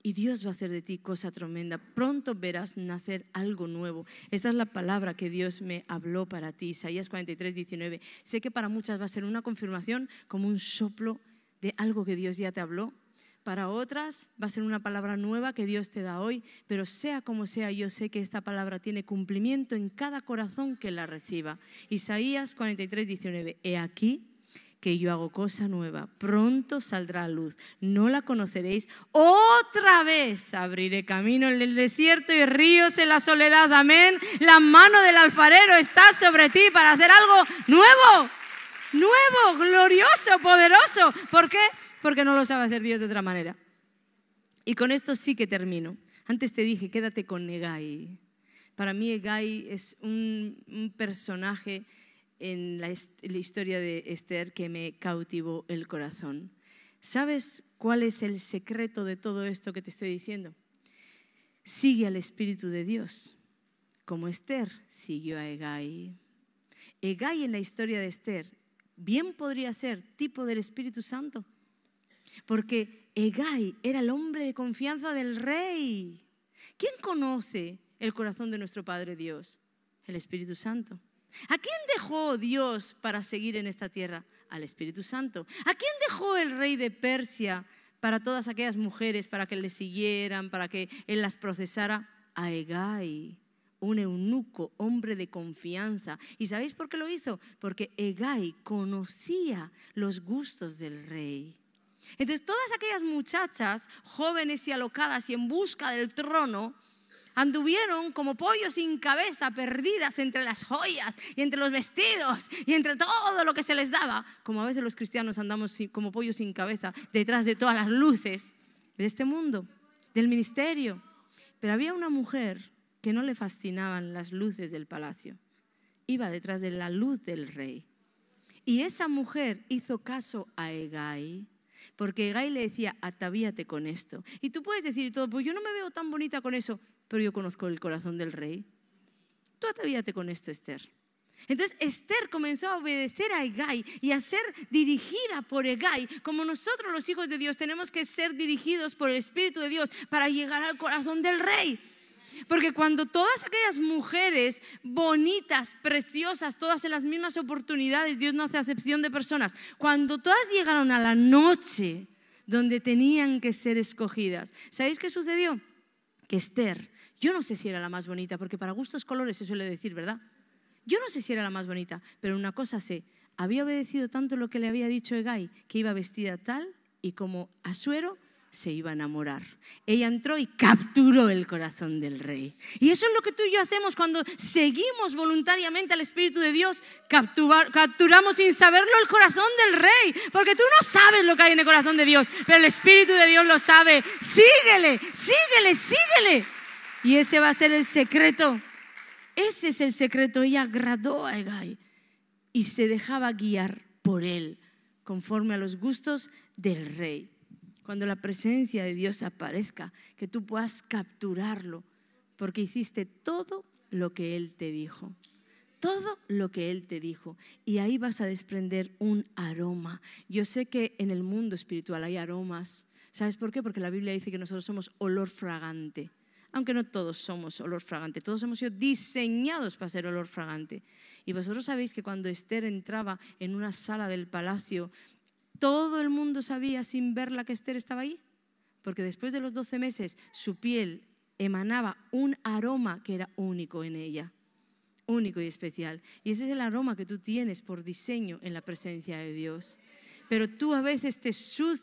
Y Dios va a hacer de ti cosa tremenda. Pronto verás nacer algo nuevo. Esta es la palabra que Dios me habló para ti, Isaías 43, 19. Sé que para muchas va a ser una confirmación como un soplo de algo que Dios ya te habló, para otras va a ser una palabra nueva que Dios te da hoy, pero sea como sea, yo sé que esta palabra tiene cumplimiento en cada corazón que la reciba. Isaías 43, 19, he aquí que yo hago cosa nueva, pronto saldrá luz, no la conoceréis, otra vez abriré camino en el desierto y ríos en la soledad, amén, la mano del alfarero está sobre ti para hacer algo nuevo, nuevo, glorioso, poderoso, ¿por qué? porque no lo sabe hacer Dios de otra manera. Y con esto sí que termino. Antes te dije, quédate con Egay Para mí Egay es un, personaje en la, historia de Esther que me cautivó el corazón. ¿Sabes cuál es el secreto de todo esto que te estoy diciendo? Sigue al Espíritu de Dios, como Esther siguió a Egai. Egay en la historia de Esther bien podría ser tipo del Espíritu Santo porque Egai era el hombre de confianza del rey. ¿Quién conoce el corazón de nuestro Padre Dios? El Espíritu Santo. ¿A quién dejó Dios para seguir en esta tierra? Al Espíritu Santo. ¿A quién dejó el rey de Persia para todas aquellas mujeres, para que le siguieran, para que él las procesara? A Egai, un eunuco, hombre de confianza. ¿Y sabéis por qué lo hizo? Porque Egai conocía los gustos del rey. Entonces todas aquellas muchachas jóvenes y alocadas y en busca del trono, anduvieron como pollos sin cabeza, perdidas entre las joyas y entre los vestidos y entre todo lo que se les daba, como a veces los cristianos andamos como pollos sin cabeza detrás de todas las luces de este mundo, del ministerio. Pero había una mujer que no le fascinaban las luces del palacio, iba detrás de la luz del rey. Y esa mujer hizo caso a Egai porque Gai le decía, atavíate con esto. Y tú puedes decir todo, pues yo no me veo tan bonita con eso, pero yo conozco el corazón del rey. Tú atavíate con esto, Esther. Entonces Esther comenzó a obedecer a Egay y a ser dirigida por Egay, como nosotros los hijos de Dios tenemos que ser dirigidos por el Espíritu de Dios para llegar al corazón del rey. Porque cuando todas aquellas mujeres bonitas, preciosas, todas en las mismas oportunidades, Dios no hace acepción de personas, cuando todas llegaron a la noche donde tenían que ser escogidas, ¿sabéis qué sucedió? Que Esther, yo no sé si era la más bonita, porque para gustos colores se suele decir, ¿verdad? Yo no sé si era la más bonita, pero una cosa sé, había obedecido tanto lo que le había dicho Egay, que iba vestida tal y como Asuero se iba a enamorar. Ella entró y capturó el corazón del rey. Y eso es lo que tú y yo hacemos cuando seguimos voluntariamente al Espíritu de Dios, capturamos sin saberlo el corazón del rey, porque tú no sabes lo que hay en el corazón de Dios, pero el Espíritu de Dios lo sabe. Síguele, síguele, síguele. Y ese va a ser el secreto. Ese es el secreto. Ella agradó a Egay y se dejaba guiar por él, conforme a los gustos del rey cuando la presencia de Dios aparezca, que tú puedas capturarlo, porque hiciste todo lo que Él te dijo. Todo lo que Él te dijo. Y ahí vas a desprender un aroma. Yo sé que en el mundo espiritual hay aromas. ¿Sabes por qué? Porque la Biblia dice que nosotros somos olor fragante. Aunque no todos somos olor fragante, todos hemos sido diseñados para ser olor fragante. Y vosotros sabéis que cuando Esther entraba en una sala del palacio todo el mundo sabía sin verla que Esther estaba ahí, porque después de los 12 meses su piel emanaba un aroma que era único en ella, único y especial. Y ese es el aroma que tú tienes por diseño en la presencia de Dios. Pero tú a veces te,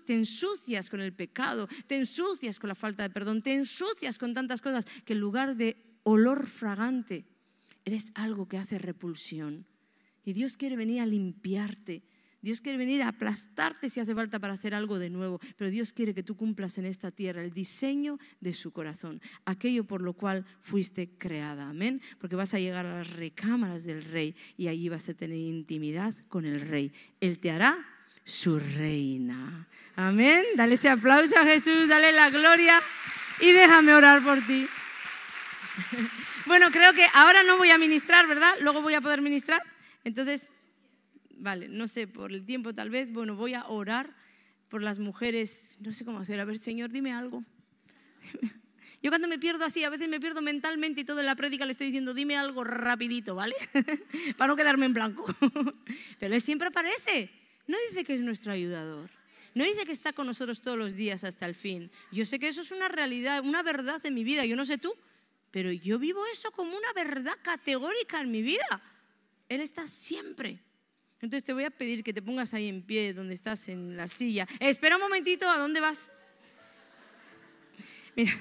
te ensucias con el pecado, te ensucias con la falta de perdón, te ensucias con tantas cosas que en lugar de olor fragante, eres algo que hace repulsión. Y Dios quiere venir a limpiarte Dios quiere venir a aplastarte si hace falta para hacer algo de nuevo, pero Dios quiere que tú cumplas en esta tierra el diseño de su corazón, aquello por lo cual fuiste creada, amén, porque vas a llegar a las recámaras del rey y allí vas a tener intimidad con el rey. Él te hará su reina. Amén, dale ese aplauso a Jesús, dale la gloria y déjame orar por ti. Bueno, creo que ahora no voy a ministrar, ¿verdad? Luego voy a poder ministrar. Entonces, vale, no sé, por el tiempo tal vez, bueno, voy a orar por las mujeres, no sé cómo hacer, a ver, Señor, dime algo. Yo cuando me pierdo así, a veces me pierdo mentalmente y todo en la prédica le estoy diciendo, dime algo rapidito, ¿vale? Para no quedarme en blanco. Pero Él siempre aparece. No dice que es nuestro ayudador. No dice que está con nosotros todos los días hasta el fin. Yo sé que eso es una realidad, una verdad en mi vida. Yo no sé tú, pero yo vivo eso como una verdad categórica en mi vida. Él está siempre. Entonces te voy a pedir que te pongas ahí en pie donde estás en la silla. Eh, espera un momentito, ¿a dónde vas? Mira,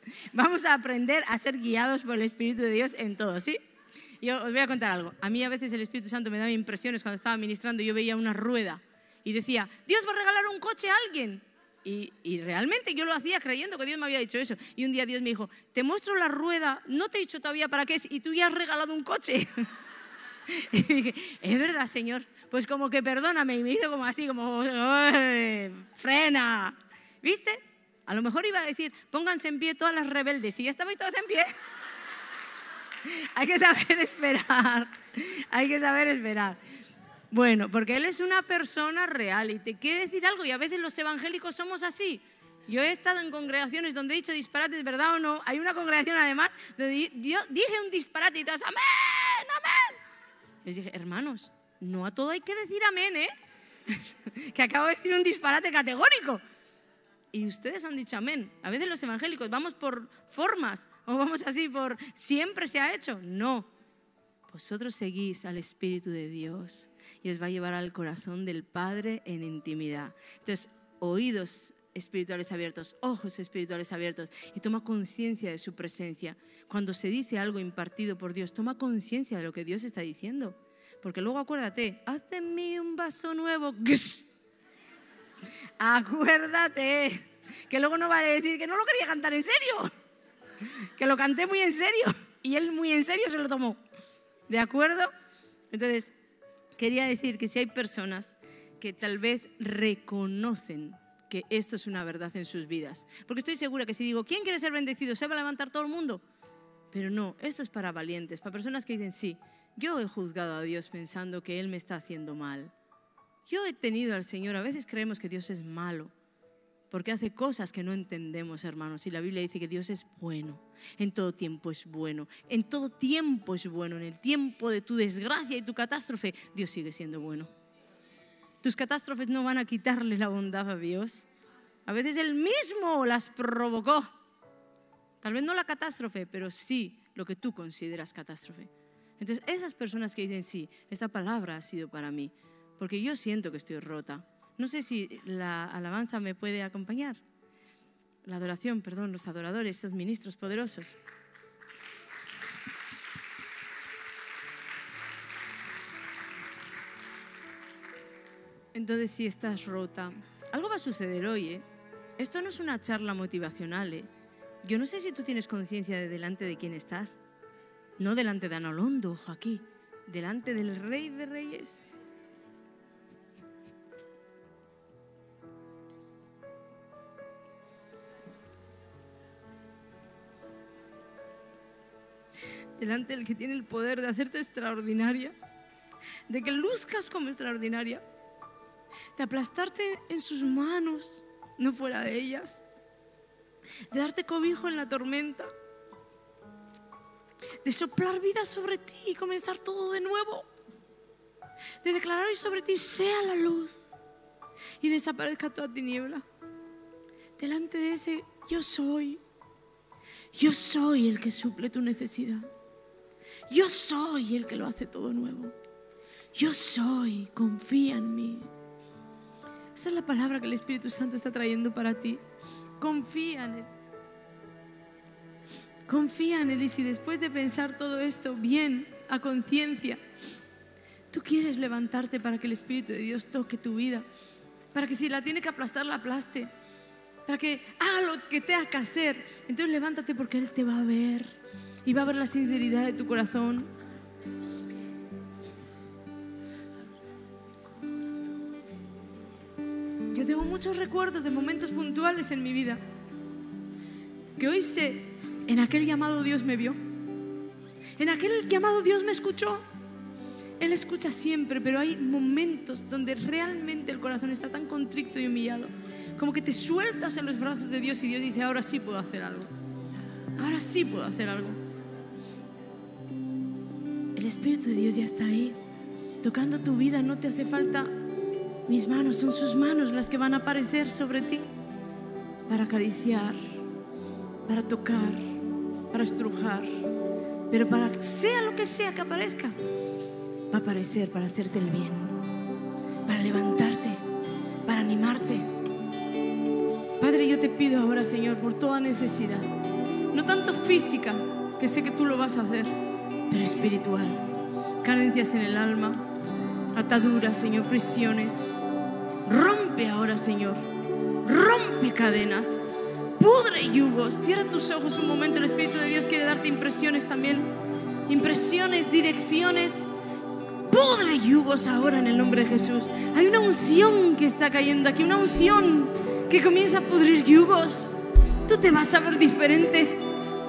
vamos a aprender a ser guiados por el Espíritu de Dios en todo, ¿sí? Yo os voy a contar algo. A mí a veces el Espíritu Santo me daba impresiones cuando estaba ministrando, yo veía una rueda y decía, Dios va a regalar un coche a alguien. Y, y, realmente yo lo hacía creyendo que Dios me había dicho eso. Y un día Dios me dijo, te muestro la rueda, no te he dicho todavía para qué es, y tú ya has regalado un coche. Y dije, es verdad, Señor. Pues como que perdóname. Y me hizo como así, como, frena. ¿Viste? A lo mejor iba a decir, pónganse en pie todas las rebeldes. Y ya estaban todas en pie. Hay que saber esperar. Hay que saber esperar. Bueno, porque Él es una persona real y te quiere decir algo. Y a veces los evangélicos somos así. Yo he estado en congregaciones donde he dicho disparates, ¿verdad o no? Hay una congregación además donde yo dije un disparate y todos, amén, amén. Les dije, hermanos, no a todo hay que decir amén, ¿eh? que acabo de decir un disparate categórico. Y ustedes han dicho amén. A veces los evangélicos vamos por formas o vamos así por siempre se ha hecho. No. Vosotros seguís al Espíritu de Dios y os va a llevar al corazón del Padre en intimidad. Entonces, oídos espirituales abiertos, ojos espirituales abiertos y toma conciencia de su presencia. Cuando se dice algo impartido por Dios, toma conciencia de lo que Dios está diciendo. Porque luego acuérdate, haz de mí un vaso nuevo. acuérdate, que luego no vale decir que no lo quería cantar en serio, que lo canté muy en serio y él muy en serio se lo tomó. ¿De acuerdo? Entonces, quería decir que si hay personas que tal vez reconocen que esto es una verdad en sus vidas. Porque estoy segura que si digo, ¿quién quiere ser bendecido? Se va a levantar todo el mundo. Pero no, esto es para valientes, para personas que dicen, sí, yo he juzgado a Dios pensando que Él me está haciendo mal. Yo he tenido al Señor, a veces creemos que Dios es malo, porque hace cosas que no entendemos, hermanos. Y la Biblia dice que Dios es bueno, en todo tiempo es bueno, en todo tiempo es bueno, en el tiempo de tu desgracia y tu catástrofe, Dios sigue siendo bueno. Tus catástrofes no van a quitarle la bondad a Dios. A veces Él mismo las provocó. Tal vez no la catástrofe, pero sí lo que tú consideras catástrofe. Entonces, esas personas que dicen, sí, esta palabra ha sido para mí, porque yo siento que estoy rota. No sé si la alabanza me puede acompañar. La adoración, perdón, los adoradores, los ministros poderosos. Entonces, si estás rota, algo va a suceder hoy, ¿eh? Esto no es una charla motivacional, ¿eh? Yo no sé si tú tienes conciencia de delante de quién estás. No delante de Anolondo, ojo aquí. Delante del Rey de Reyes. Delante del que tiene el poder de hacerte extraordinaria. De que luzcas como extraordinaria de aplastarte en sus manos, no fuera de ellas, de darte cobijo en la tormenta, de soplar vida sobre ti y comenzar todo de nuevo, de declarar hoy sobre ti sea la luz y desaparezca toda tiniebla. Delante de ese yo soy, yo soy el que suple tu necesidad, yo soy el que lo hace todo nuevo, yo soy, confía en mí. Esa es la palabra que el Espíritu Santo está trayendo para ti. Confía en Él. Confía en Él y si después de pensar todo esto bien, a conciencia, tú quieres levantarte para que el Espíritu de Dios toque tu vida, para que si la tiene que aplastar, la aplaste, para que haga lo que tenga que hacer, entonces levántate porque Él te va a ver y va a ver la sinceridad de tu corazón. tengo muchos recuerdos de momentos puntuales en mi vida que hoy sé, en aquel llamado Dios me vio, en aquel llamado Dios me escuchó. Él escucha siempre, pero hay momentos donde realmente el corazón está tan contricto y humillado, como que te sueltas en los brazos de Dios y Dios dice, ahora sí puedo hacer algo, ahora sí puedo hacer algo. El Espíritu de Dios ya está ahí, tocando tu vida, no te hace falta mis manos son sus manos las que van a aparecer sobre ti para acariciar, para tocar, para estrujar. Pero para sea lo que sea que aparezca, va a aparecer para hacerte el bien, para levantarte, para animarte. Padre, yo te pido ahora, Señor, por toda necesidad, no tanto física, que sé que tú lo vas a hacer, pero espiritual, carencias en el alma, ataduras, Señor, prisiones. Rompe ahora, Señor. Rompe cadenas. Pudre yugos. Cierra tus ojos un momento. El Espíritu de Dios quiere darte impresiones también. Impresiones, direcciones. Pudre yugos ahora en el nombre de Jesús. Hay una unción que está cayendo aquí. Una unción que comienza a pudrir yugos. Tú te vas a ver diferente.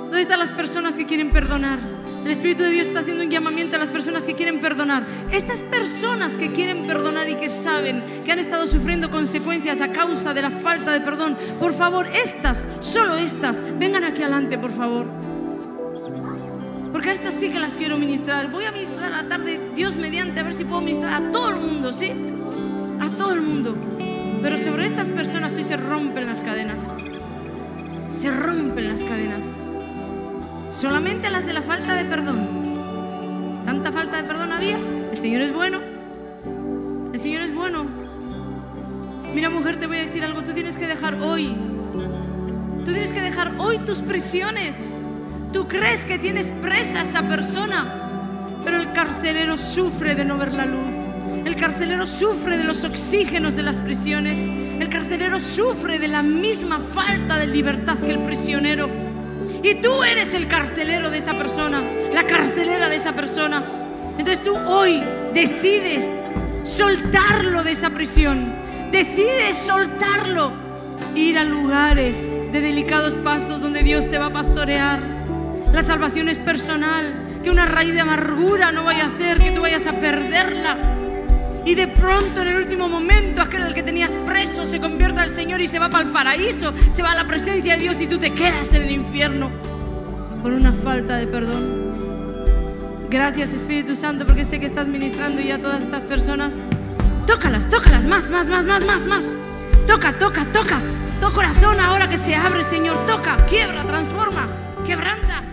¿Dónde están las personas que quieren perdonar? El Espíritu de Dios está haciendo un llamamiento a las personas que quieren perdonar. Estas personas que quieren perdonar y que saben que han estado sufriendo consecuencias a causa de la falta de perdón, por favor, estas, solo estas, vengan aquí adelante, por favor. Porque a estas sí que las quiero ministrar. Voy a ministrar a la tarde, Dios mediante, a ver si puedo ministrar a todo el mundo, ¿sí? A todo el mundo. Pero sobre estas personas hoy se rompen las cadenas. Se rompen las cadenas solamente las de la falta de perdón. Tanta falta de perdón había. El Señor es bueno. El Señor es bueno. Mira mujer, te voy a decir algo. Tú tienes que dejar hoy. Tú tienes que dejar hoy tus prisiones. Tú crees que tienes presa a esa persona, pero el carcelero sufre de no ver la luz. El carcelero sufre de los oxígenos de las prisiones. El carcelero sufre de la misma falta de libertad que el prisionero. Y tú eres el carcelero de esa persona, la carcelera de esa persona. Entonces tú hoy decides soltarlo de esa prisión. Decides soltarlo. Ir a lugares de delicados pastos donde Dios te va a pastorear. La salvación es personal. Que una raíz de amargura no vaya a hacer que tú vayas a perderla. Y de pronto en el último momento aquel que tenías preso se convierte al Señor y se va para el paraíso, se va a la presencia de Dios y tú te quedas en el infierno por una falta de perdón. Gracias Espíritu Santo porque sé que estás ministrando ya a todas estas personas. Tócalas, tócalas, más, más, más, más, más, más. Toca, toca, toca. Tu corazón ahora que se abre, Señor. Toca, quiebra, transforma, quebranta.